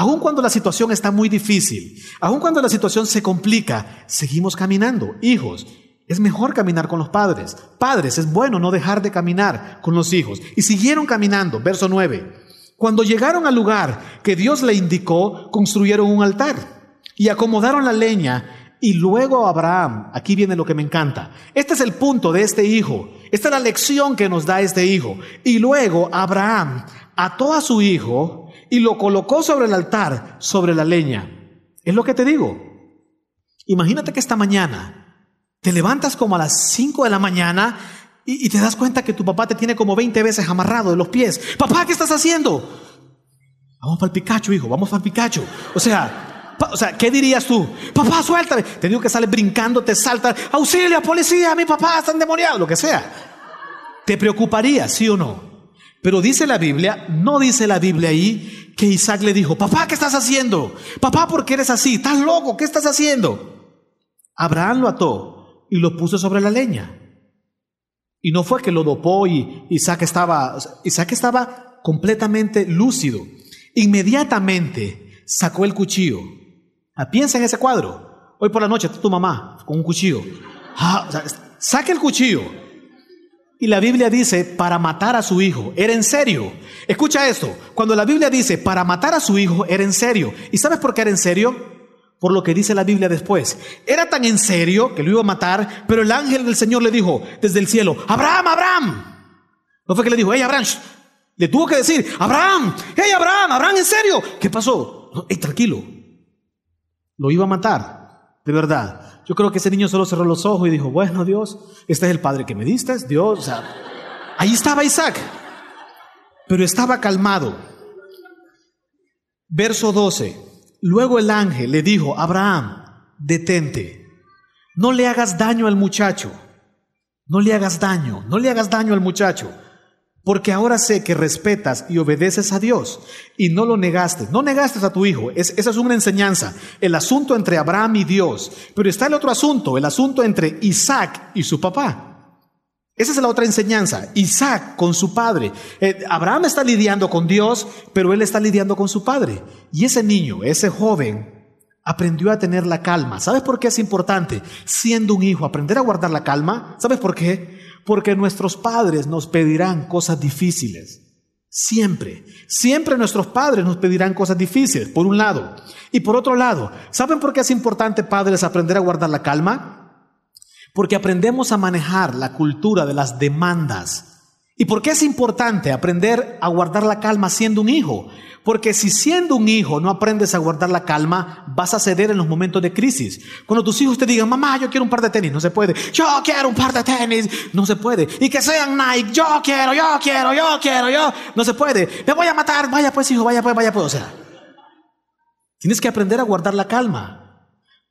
S1: Aun cuando la situación está muy difícil, aun cuando la situación se complica, seguimos caminando. Hijos, es mejor caminar con los padres. Padres, es bueno no dejar de caminar con los hijos. Y siguieron caminando. Verso 9. Cuando llegaron al lugar que Dios le indicó, construyeron un altar y acomodaron la leña. Y luego Abraham, aquí viene lo que me encanta. Este es el punto de este hijo. Esta es la lección que nos da este hijo. Y luego Abraham ató a su hijo y lo colocó sobre el altar, sobre la leña. Es lo que te digo. Imagínate que esta mañana te levantas como a las 5 de la mañana y, te das cuenta que tu papá te tiene como 20 veces amarrado de los pies. Papá, ¿qué estás haciendo? Vamos para el picacho hijo, vamos para el picacho O sea, ¿qué dirías tú? Papá, suéltame. Te digo que sales brincando, te saltas. Auxilio, policía, mi papá está endemoniado, lo que sea. ¿Te preocuparía, sí o no? Pero dice la Biblia, no dice la Biblia ahí que Isaac le dijo, papá, ¿qué estás haciendo? Papá, ¿por qué eres así? ¿Estás loco? ¿Qué estás haciendo? Abraham lo ató y lo puso sobre la leña. Y no fue que lo dopó y Isaac estaba, Isaac estaba completamente lúcido. Inmediatamente sacó el cuchillo. Ah, piensa en ese cuadro. Hoy por la noche está tu mamá con un cuchillo. Ah, saca el cuchillo y la Biblia dice para matar a su hijo. Era en serio. Escucha esto. Cuando la Biblia dice para matar a su hijo, era en serio. ¿Y sabes por qué era en serio? Por lo que dice la Biblia después. Era tan en serio que lo iba a matar, pero el ángel del Señor le dijo desde el cielo, Abraham, Abraham. No fue que le dijo, hey Abraham. Le tuvo que decir, Abraham, hey Abraham, Abraham, en serio. ¿Qué pasó? No, tranquilo. Lo iba a matar, de verdad. Yo creo que ese niño solo cerró los ojos y dijo, bueno Dios, este es el padre que me diste, Dios. O sea, ahí estaba Isaac, pero estaba calmado. Verso 12. Luego el ángel le dijo, Abraham, detente, no le hagas daño al muchacho, no le hagas daño, no le hagas daño al muchacho porque ahora sé que respetas y obedeces a Dios y no lo negaste, no negaste a tu hijo. esa es una enseñanza. El asunto entre Abraham y Dios. Pero está el otro asunto, el asunto entre Isaac y su papá. Esa es la otra enseñanza. Isaac con su padre. Eh, Abraham está lidiando con Dios, pero él está lidiando con su padre. Y ese niño, ese joven, aprendió a tener la calma. ¿Sabes por qué es importante? Siendo un hijo, aprender a guardar la calma. ¿Sabes por qué? porque nuestros padres nos pedirán cosas difíciles. Siempre, siempre nuestros padres nos pedirán cosas difíciles, por un lado. Y por otro lado, ¿saben por qué es importante, padres, aprender a guardar la calma? Porque aprendemos a manejar la cultura de las demandas ¿Y por qué es importante aprender a guardar la calma siendo un hijo? Porque si siendo un hijo no aprendes a guardar la calma, vas a ceder en los momentos de crisis. Cuando tus hijos te digan, mamá, yo quiero un par de tenis, no se puede. Yo quiero un par de tenis, no se puede. Y que sean Nike, yo quiero, yo quiero, yo quiero, yo, no se puede. Me voy a matar, vaya pues hijo, vaya pues, vaya pues. O sea, tienes que aprender a guardar la calma.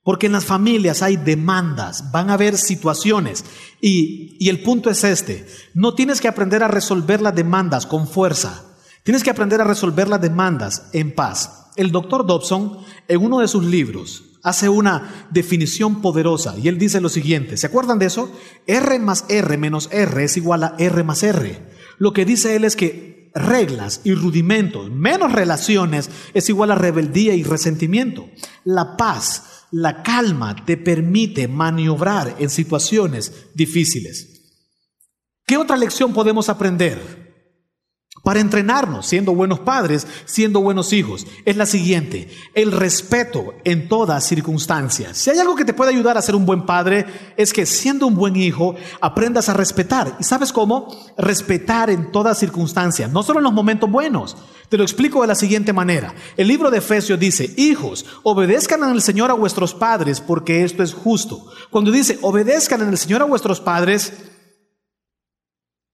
S1: Porque en las familias hay demandas, van a haber situaciones. Y, y el punto es este, no tienes que aprender a resolver las demandas con fuerza, tienes que aprender a resolver las demandas en paz. El doctor Dobson, en uno de sus libros, hace una definición poderosa y él dice lo siguiente, ¿se acuerdan de eso? R más R menos R es igual a R más R. Lo que dice él es que reglas y rudimentos menos relaciones es igual a rebeldía y resentimiento. La paz la calma te permite maniobrar en situaciones difíciles. ¿Qué otra lección podemos aprender? para entrenarnos, siendo buenos padres, siendo buenos hijos, es la siguiente, el respeto en todas circunstancias. Si hay algo que te puede ayudar a ser un buen padre, es que siendo un buen hijo, aprendas a respetar. ¿Y sabes cómo? Respetar en todas circunstancias, no solo en los momentos buenos. Te lo explico de la siguiente manera. El libro de Efesios dice, hijos, obedezcan al Señor a vuestros padres porque esto es justo. Cuando dice, obedezcan al Señor a vuestros padres,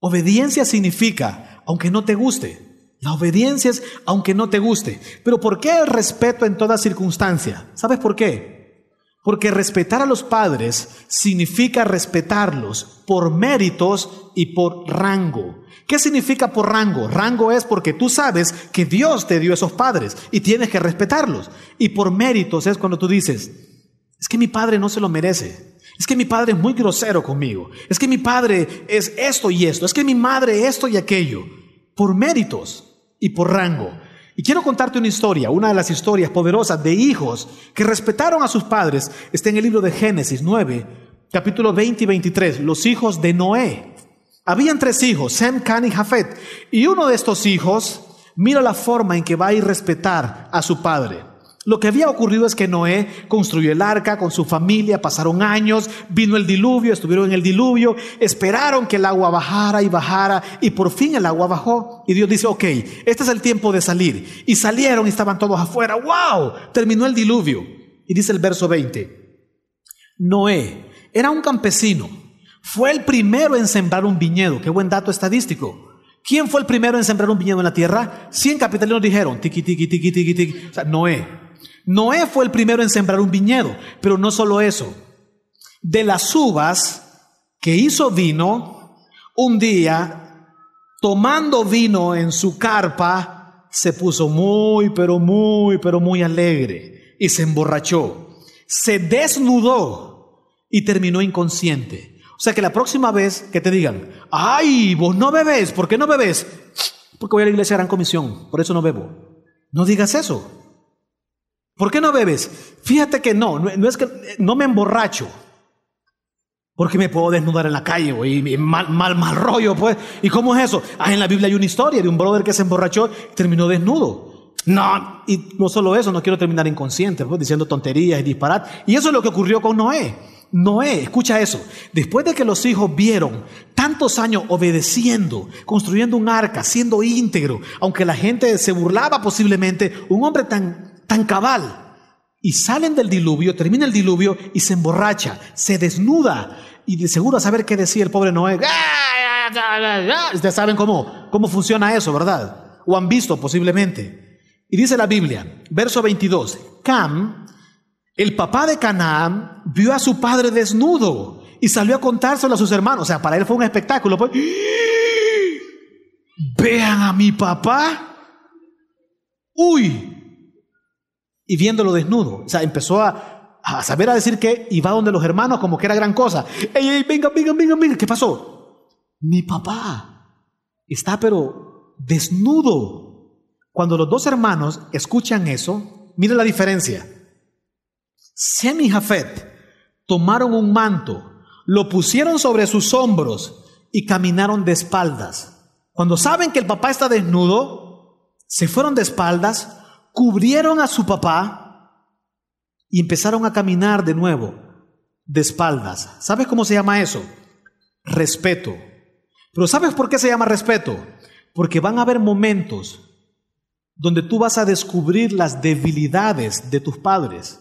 S1: obediencia significa aunque no te guste. La obediencia es aunque no te guste. Pero ¿por qué el respeto en toda circunstancia? ¿Sabes por qué? Porque respetar a los padres significa respetarlos por méritos y por rango. ¿Qué significa por rango? Rango es porque tú sabes que Dios te dio esos padres y tienes que respetarlos. Y por méritos es cuando tú dices, es que mi padre no se lo merece. Es que mi padre es muy grosero conmigo. Es que mi padre es esto y esto. Es que mi madre esto y aquello. Por méritos y por rango. Y quiero contarte una historia, una de las historias poderosas de hijos que respetaron a sus padres. Está en el libro de Génesis 9, capítulo 20 y 23. Los hijos de Noé. Habían tres hijos, Sem, Can y Jafet. Y uno de estos hijos, mira la forma en que va a ir respetar a su padre. Lo que había ocurrido es que Noé construyó el arca con su familia, pasaron años, vino el diluvio, estuvieron en el diluvio, esperaron que el agua bajara y bajara y por fin el agua bajó. Y Dios dice, ok, este es el tiempo de salir. Y salieron y estaban todos afuera, wow, terminó el diluvio. Y dice el verso 20, Noé era un campesino, fue el primero en sembrar un viñedo, qué buen dato estadístico. ¿Quién fue el primero en sembrar un viñedo en la tierra? 100 capitalinos dijeron, tiki, tiki, tiki, tiki, tiki, o sea, Noé. Noé fue el primero en sembrar un viñedo, pero no solo eso. De las uvas que hizo vino, un día, tomando vino en su carpa, se puso muy, pero muy, pero muy alegre y se emborrachó. Se desnudó y terminó inconsciente. O sea que la próxima vez que te digan, ay, vos no bebes, ¿por qué no bebes? Porque voy a la iglesia de gran comisión, por eso no bebo. No digas eso. ¿Por qué no bebes? Fíjate que no, no, es que no me emborracho. Porque me puedo desnudar en la calle, y mal, mal, rollo, pues. ¿Y cómo es eso? Ah, en la Biblia hay una historia de un brother que se emborrachó y terminó desnudo. No, y no solo eso, no quiero terminar inconsciente, pues, diciendo tonterías y disparar. Y eso es lo que ocurrió con Noé. Noé, escucha eso, después de que los hijos vieron tantos años obedeciendo, construyendo un arca, siendo íntegro, aunque la gente se burlaba posiblemente, un hombre tan cabal. Y salen del diluvio, termina el diluvio y se emborracha, se desnuda. Y de seguro a saber qué decía el pobre Noé. ¡Ah, Ustedes saben cómo, cómo funciona eso, ¿verdad? O han visto posiblemente. Y dice la Biblia, verso 22, Cam, el papá de Canaán, vio a su padre desnudo y salió a contárselo a sus hermanos. O sea, para él fue un espectáculo. Pues. Vean a mi papá. Uy, y viéndolo desnudo. O sea, empezó a, saber a decir que iba donde los hermanos como que era gran cosa. ¡Ey, ey, venga, venga, venga, venga! ¿Qué pasó? Mi papá está pero desnudo. Cuando los dos hermanos escuchan eso, miren la diferencia. Sem Jafet tomaron un manto, lo pusieron sobre sus hombros y caminaron de espaldas. Cuando saben que el papá está desnudo, se fueron de espaldas, cubrieron a su papá y empezaron a caminar de nuevo, de espaldas. ¿Sabes cómo se llama eso? Respeto. Pero ¿sabes por qué se llama respeto? Porque van a haber momentos donde tú vas a descubrir las debilidades de tus padres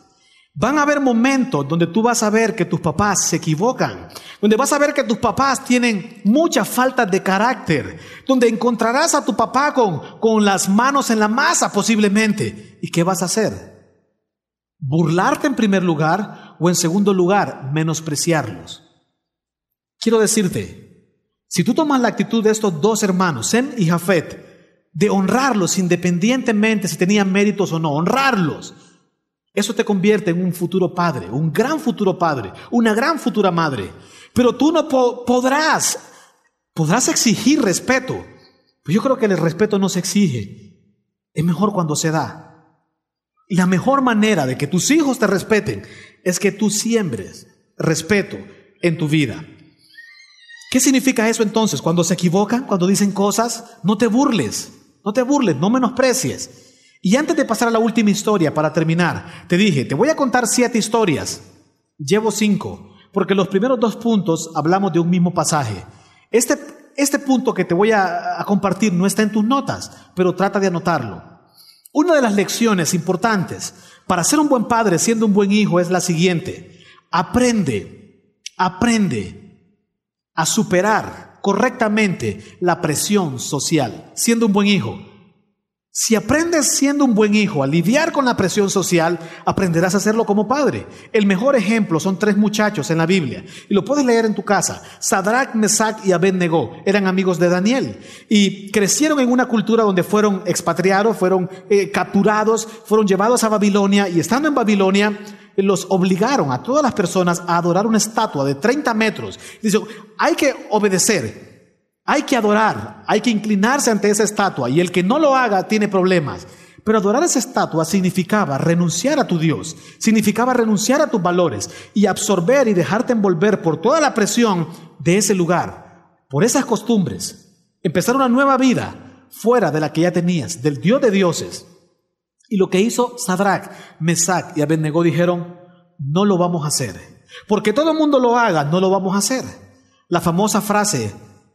S1: Van a haber momentos donde tú vas a ver que tus papás se equivocan, donde vas a ver que tus papás tienen muchas faltas de carácter, donde encontrarás a tu papá con, con las manos en la masa posiblemente. ¿Y qué vas a hacer? ¿Burlarte en primer lugar o en segundo lugar, menospreciarlos? Quiero decirte, si tú tomas la actitud de estos dos hermanos, Sem y Jafet, de honrarlos independientemente si tenían méritos o no, honrarlos, eso te convierte en un futuro padre, un gran futuro padre, una gran futura madre. Pero tú no podrás, podrás exigir respeto. yo creo que el respeto no se exige. Es mejor cuando se da. Y la mejor manera de que tus hijos te respeten es que tú siembres respeto en tu vida. ¿Qué significa eso entonces? Cuando se equivocan, cuando dicen cosas, no te burles, no te burles, no menosprecies. Y antes de pasar a la última historia, para terminar, te dije, te voy a contar siete historias. Llevo cinco, porque los primeros dos puntos hablamos de un mismo pasaje. Este, este punto que te voy a compartir no está en tus notas, pero trata de anotarlo. Una de las lecciones importantes para ser un buen padre, siendo un buen hijo, es la siguiente. Aprende, aprende a superar correctamente la presión social, siendo un buen hijo. Si aprendes siendo un buen hijo a lidiar con la presión social, aprenderás a hacerlo como padre. El mejor ejemplo son tres muchachos en la Biblia, y lo puedes leer en tu casa. Sadrach, Mesach y Abednego eran amigos de Daniel, y crecieron en una cultura donde fueron expatriados, fueron eh, capturados, fueron llevados a Babilonia, y estando en Babilonia, los obligaron a todas las personas a adorar una estatua de 30 metros. Dice, hay que obedecer, hay que adorar, hay que inclinarse ante esa estatua y el que no lo haga tiene problemas. Pero adorar esa estatua significaba renunciar a tu Dios, significaba renunciar a tus valores y absorber y dejarte envolver por toda la presión de ese lugar, por esas costumbres. Empezar una nueva vida fuera de la que ya tenías, del Dios de dioses. Y lo que hizo Sadrach, Mesach y Abednego dijeron, no lo vamos a hacer. Porque todo el mundo lo haga, no lo vamos a hacer. La famosa frase,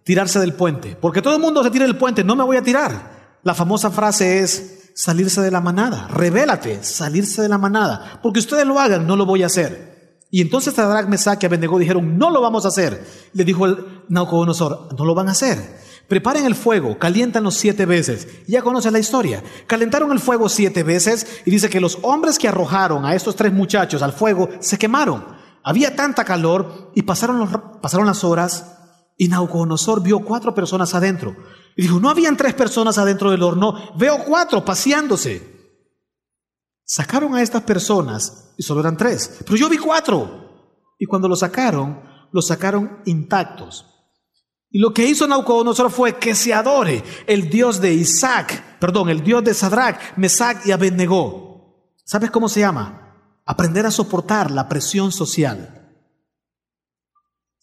S1: tirarse del puente. Porque todo el mundo se tira del puente, no me voy a tirar. La famosa frase es salirse de la manada, revélate, salirse de la manada. Porque ustedes lo hagan, no lo voy a hacer. Y entonces Tadrak, Mesach y Abednego dijeron, no lo vamos a hacer. Le dijo el Naucodonosor, no lo van a hacer. Preparen el fuego, caliéntanlo siete veces. Ya conocen la historia. Calentaron el fuego siete veces y dice que los hombres que arrojaron a estos tres muchachos al fuego se quemaron. Había tanta calor y pasaron, los, pasaron las horas, y Nauconosor vio cuatro personas adentro. Y dijo, no habían tres personas adentro del horno, veo cuatro paseándose. Sacaron a estas personas y solo eran tres, pero yo vi cuatro. Y cuando los sacaron, los sacaron intactos. Y lo que hizo Nauconosor fue que se adore el Dios de Isaac, perdón, el Dios de Sadrach, Mesac y Abednego. ¿Sabes cómo se llama? Aprender a soportar la presión social.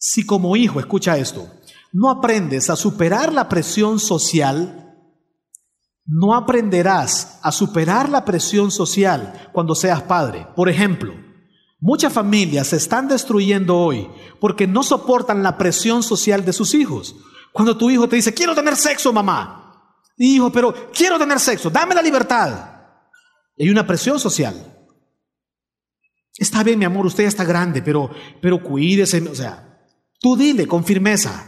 S1: Si como hijo, escucha esto, no aprendes a superar la presión social, no aprenderás a superar la presión social cuando seas padre. Por ejemplo, muchas familias se están destruyendo hoy porque no soportan la presión social de sus hijos. Cuando tu hijo te dice, quiero tener sexo, mamá. Hijo, pero quiero tener sexo, dame la libertad. Hay una presión social. Está bien, mi amor, usted ya está grande, pero, pero cuídese. O sea, Tú dile con firmeza,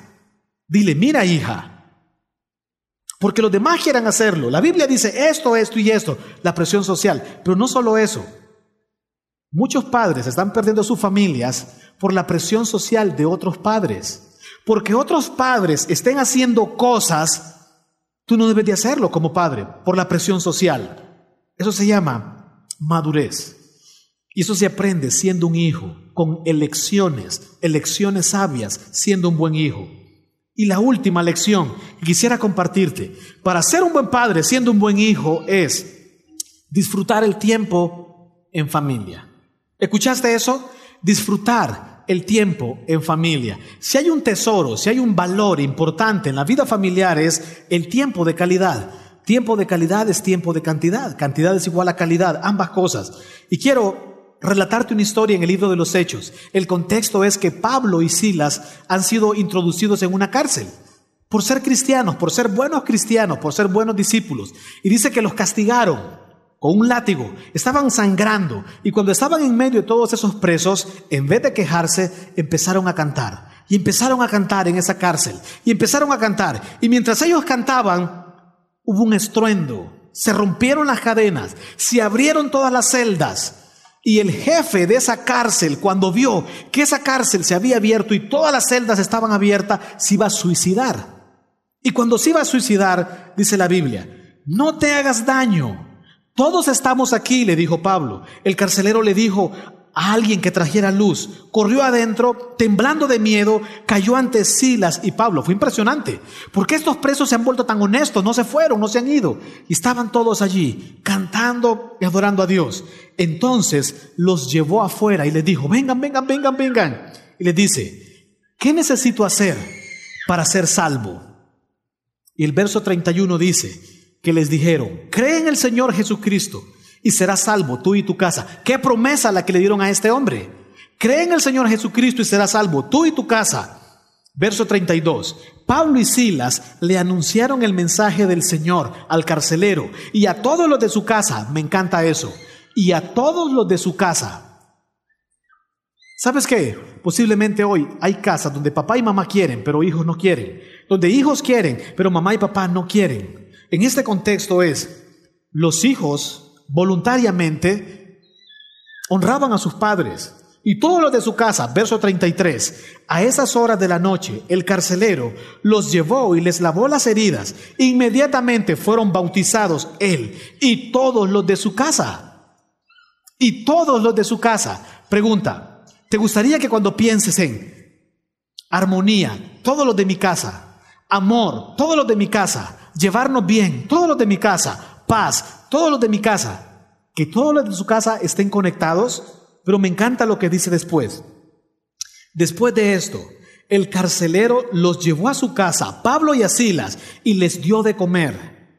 S1: dile, mira hija, porque los demás quieran hacerlo. La Biblia dice esto, esto y esto, la presión social, pero no solo eso. Muchos padres están perdiendo sus familias por la presión social de otros padres. Porque otros padres estén haciendo cosas, tú no debes de hacerlo como padre, por la presión social. Eso se llama madurez. Y eso se aprende siendo un hijo, con elecciones, elecciones sabias, siendo un buen hijo. Y la última lección quisiera compartirte para ser un buen padre, siendo un buen hijo, es disfrutar el tiempo en familia. ¿Escuchaste eso? Disfrutar el tiempo en familia. Si hay un tesoro, si hay un valor importante en la vida familiar es el tiempo de calidad. Tiempo de calidad es tiempo de cantidad. Cantidad es igual a calidad, ambas cosas. Y quiero relatarte una historia en el libro de los Hechos. El contexto es que Pablo y Silas han sido introducidos en una cárcel por ser cristianos, por ser buenos cristianos, por ser buenos discípulos. Y dice que los castigaron con un látigo, estaban sangrando y cuando estaban en medio de todos esos presos, en vez de quejarse, empezaron a cantar. Y empezaron a cantar en esa cárcel. Y empezaron a cantar. Y mientras ellos cantaban, hubo un estruendo. Se rompieron las cadenas. Se abrieron todas las celdas y el jefe de esa cárcel, cuando vio que esa cárcel se había abierto y todas las celdas estaban abiertas, se iba a suicidar. Y cuando se iba a suicidar, dice la Biblia, no te hagas daño. Todos estamos aquí, le dijo Pablo. El carcelero le dijo, a alguien que trajera luz. Corrió adentro, temblando de miedo, cayó ante Silas y Pablo. Fue impresionante, porque estos presos se han vuelto tan honestos, no se fueron, no se han ido. Y estaban todos allí, cantando y adorando a Dios. Entonces los llevó afuera y les dijo, vengan, vengan, vengan, vengan. Y les dice, ¿qué necesito hacer para ser salvo? Y el verso 31 dice que les dijeron, cree en el Señor Jesucristo y será salvo tú y tu casa. ¿Qué promesa la que le dieron a este hombre? Cree en el Señor Jesucristo y será salvo tú y tu casa. Verso 32. Pablo y Silas le anunciaron el mensaje del Señor al carcelero y a todos los de su casa. Me encanta eso. Y a todos los de su casa. ¿Sabes qué? Posiblemente hoy hay casas donde papá y mamá quieren, pero hijos no quieren. Donde hijos quieren, pero mamá y papá no quieren. En este contexto es, los hijos voluntariamente honraban a sus padres y todos los de su casa, verso 33, a esas horas de la noche el carcelero los llevó y les lavó las heridas. Inmediatamente fueron bautizados él y todos los de su casa. Y todos los de su casa. Pregunta, ¿te gustaría que cuando pienses en armonía, todos los de mi casa, amor, todos los de mi casa, llevarnos bien, todos los de mi casa, paz, todos los de mi casa, que todos los de su casa estén conectados, pero me encanta lo que dice después. Después de esto, el carcelero los llevó a su casa, Pablo y a Silas, y les dio de comer.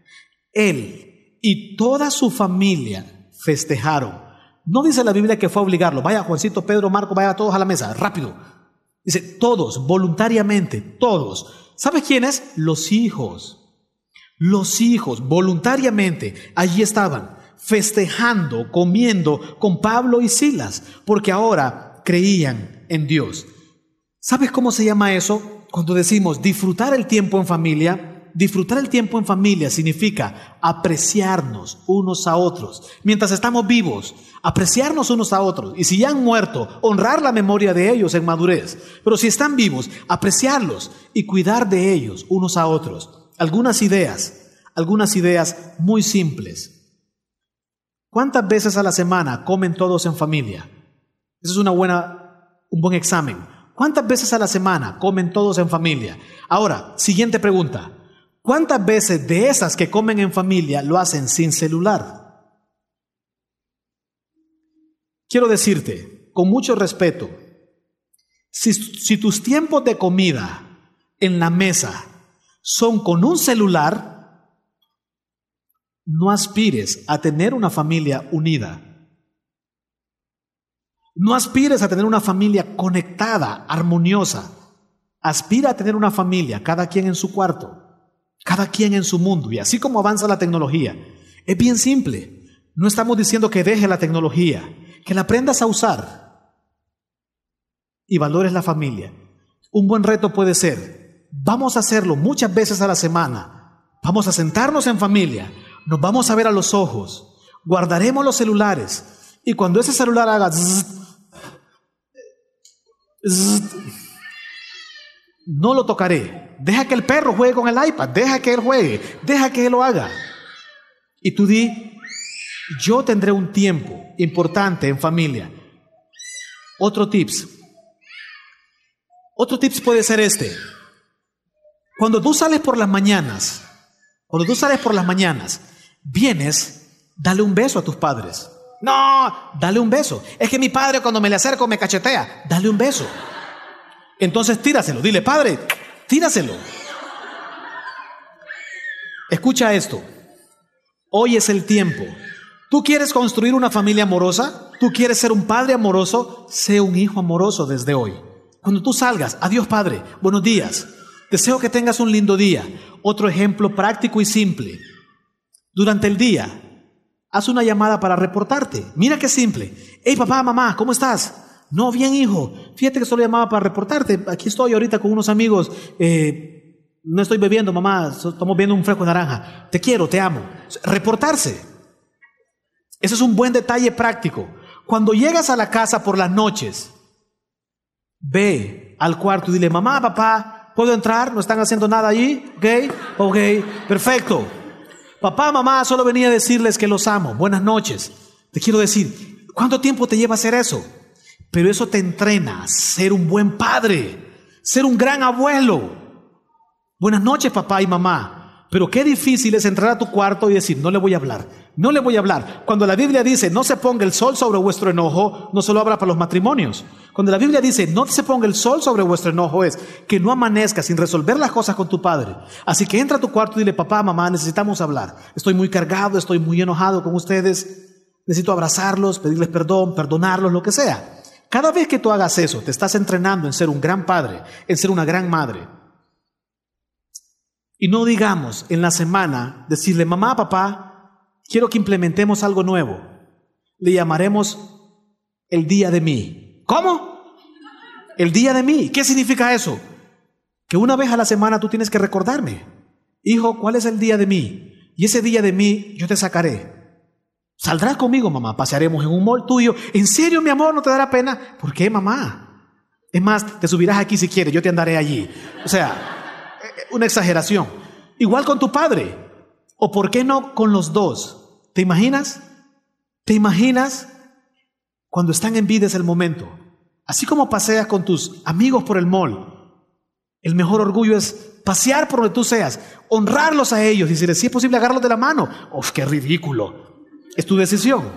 S1: Él y toda su familia festejaron. No dice la Biblia que fue a obligarlo. Vaya, Juancito, Pedro, Marco, vaya todos a la mesa, rápido. Dice, todos, voluntariamente, todos. ¿Sabes quiénes? Los hijos, los hijos voluntariamente allí estaban, festejando, comiendo con Pablo y Silas, porque ahora creían en Dios. ¿Sabes cómo se llama eso? Cuando decimos disfrutar el tiempo en familia, disfrutar el tiempo en familia significa apreciarnos unos a otros. Mientras estamos vivos, apreciarnos unos a otros. Y si ya han muerto, honrar la memoria de ellos en madurez. Pero si están vivos, apreciarlos y cuidar de ellos unos a otros. Algunas ideas, algunas ideas muy simples. ¿Cuántas veces a la semana comen todos en familia? Eso es una buena, un buen examen. ¿Cuántas veces a la semana comen todos en familia? Ahora, siguiente pregunta. ¿Cuántas veces de esas que comen en familia lo hacen sin celular? Quiero decirte, con mucho respeto, si, si tus tiempos de comida en la mesa son con un celular, no aspires a tener una familia unida. No aspires a tener una familia conectada, armoniosa. Aspira a tener una familia, cada quien en su cuarto, cada quien en su mundo. Y así como avanza la tecnología, es bien simple. No estamos diciendo que deje la tecnología, que la aprendas a usar y valores la familia. Un buen reto puede ser vamos a hacerlo muchas veces a la semana. Vamos a sentarnos en familia, nos vamos a ver a los ojos, guardaremos los celulares y cuando ese celular haga no lo tocaré. Deja que el perro juegue con el iPad, deja que él juegue, deja que él lo haga. Y tú di, yo tendré un tiempo importante en familia. Otro tips. Otro tips puede ser este. Cuando tú sales por las mañanas, cuando tú sales por las mañanas, vienes, dale un beso a tus padres. No, dale un beso. Es que mi padre cuando me le acerco me cachetea. Dale un beso. Entonces tíraselo. Dile, padre, tíraselo. Escucha esto. Hoy es el tiempo. ¿Tú quieres construir una familia amorosa? ¿Tú quieres ser un padre amoroso? Sé un hijo amoroso desde hoy. Cuando tú salgas, adiós padre, buenos días. Deseo que tengas un lindo día. Otro ejemplo práctico y simple. Durante el día, haz una llamada para reportarte. Mira qué simple. Hey papá, mamá, ¿cómo estás? No, bien hijo. Fíjate que solo llamaba para reportarte. Aquí estoy ahorita con unos amigos. Eh, no estoy bebiendo, mamá. Estamos viendo un fresco de naranja. Te quiero, te amo. Reportarse. Ese es un buen detalle práctico. Cuando llegas a la casa por las noches, ve al cuarto y dile, mamá, papá, ¿Puedo entrar? ¿No están haciendo nada allí? ¿Ok? ¿Ok? Perfecto. Papá, mamá, solo venía a decirles que los amo. Buenas noches. Te quiero decir, ¿cuánto tiempo te lleva hacer eso? Pero eso te entrena a ser un buen padre, ser un gran abuelo. Buenas noches, papá y mamá. Pero qué difícil es entrar a tu cuarto y decir, no le voy a hablar. No le voy a hablar. Cuando la Biblia dice, no se ponga el sol sobre vuestro enojo, no solo habla para los matrimonios. Cuando la Biblia dice, no se ponga el sol sobre vuestro enojo, es que no amanezca sin resolver las cosas con tu padre. Así que entra a tu cuarto y dile, papá, mamá, necesitamos hablar. Estoy muy cargado, estoy muy enojado con ustedes. Necesito abrazarlos, pedirles perdón, perdonarlos, lo que sea. Cada vez que tú hagas eso, te estás entrenando en ser un gran padre, en ser una gran madre. Y no digamos en la semana decirle, mamá, papá, quiero que implementemos algo nuevo. Le llamaremos el día de mí. ¿Cómo? El día de mí. ¿Qué significa eso? Que una vez a la semana tú tienes que recordarme. Hijo, ¿cuál es el día de mí? Y ese día de mí yo te sacaré. Saldrás conmigo, mamá. Pasearemos en un mall tuyo. ¿En serio, mi amor? ¿No te dará pena? ¿Por qué, mamá? Es más, te subirás aquí si quieres. Yo te andaré allí. O sea, eh, eh, una exageración. Igual con tu padre. ¿O por qué no con los dos? ¿Te imaginas? ¿Te imaginas? Cuando están en vida es el momento. Así como paseas con tus amigos por el mall, el mejor orgullo es pasear por donde tú seas, honrarlos a ellos y si es posible agarrarlos de la mano. ¡Uf, qué ridículo! Es tu decisión.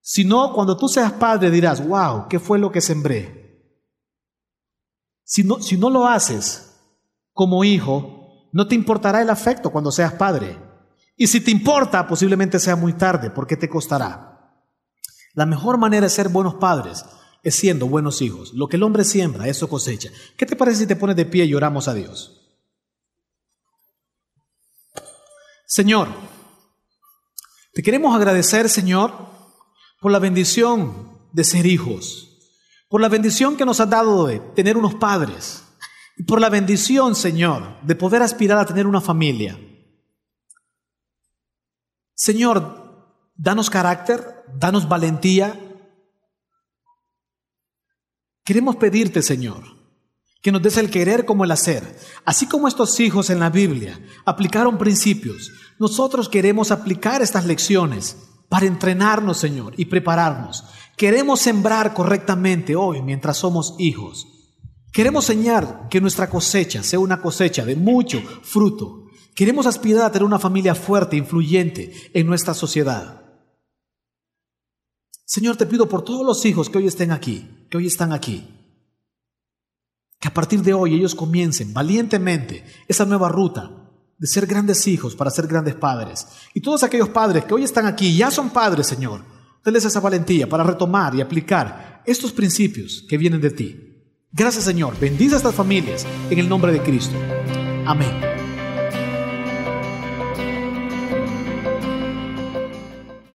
S1: Si no, cuando tú seas padre dirás, wow, ¿qué fue lo que sembré? Si no, si no lo haces como hijo, no te importará el afecto cuando seas padre. Y si te importa, posiblemente sea muy tarde, porque te costará. La mejor manera de ser buenos padres es siendo buenos hijos. Lo que el hombre siembra, eso cosecha. ¿Qué te parece si te pones de pie y oramos a Dios? Señor, te queremos agradecer, Señor, por la bendición de ser hijos, por la bendición que nos has dado de tener unos padres, y por la bendición, Señor, de poder aspirar a tener una familia. Señor, danos carácter, danos valentía. Queremos pedirte, Señor, que nos des el querer como el hacer. Así como estos hijos en la Biblia aplicaron principios, nosotros queremos aplicar estas lecciones para entrenarnos, Señor, y prepararnos. Queremos sembrar correctamente hoy mientras somos hijos. Queremos señalar que nuestra cosecha sea una cosecha de mucho fruto, Queremos aspirar a tener una familia fuerte, influyente en nuestra sociedad. Señor, te pido por todos los hijos que hoy estén aquí, que hoy están aquí, que a partir de hoy ellos comiencen valientemente esa nueva ruta de ser grandes hijos para ser grandes padres. Y todos aquellos padres que hoy están aquí, ya son padres, Señor, denles esa valentía para retomar y aplicar estos principios que vienen de ti. Gracias, Señor. Bendice a estas familias en el nombre de Cristo. Amén.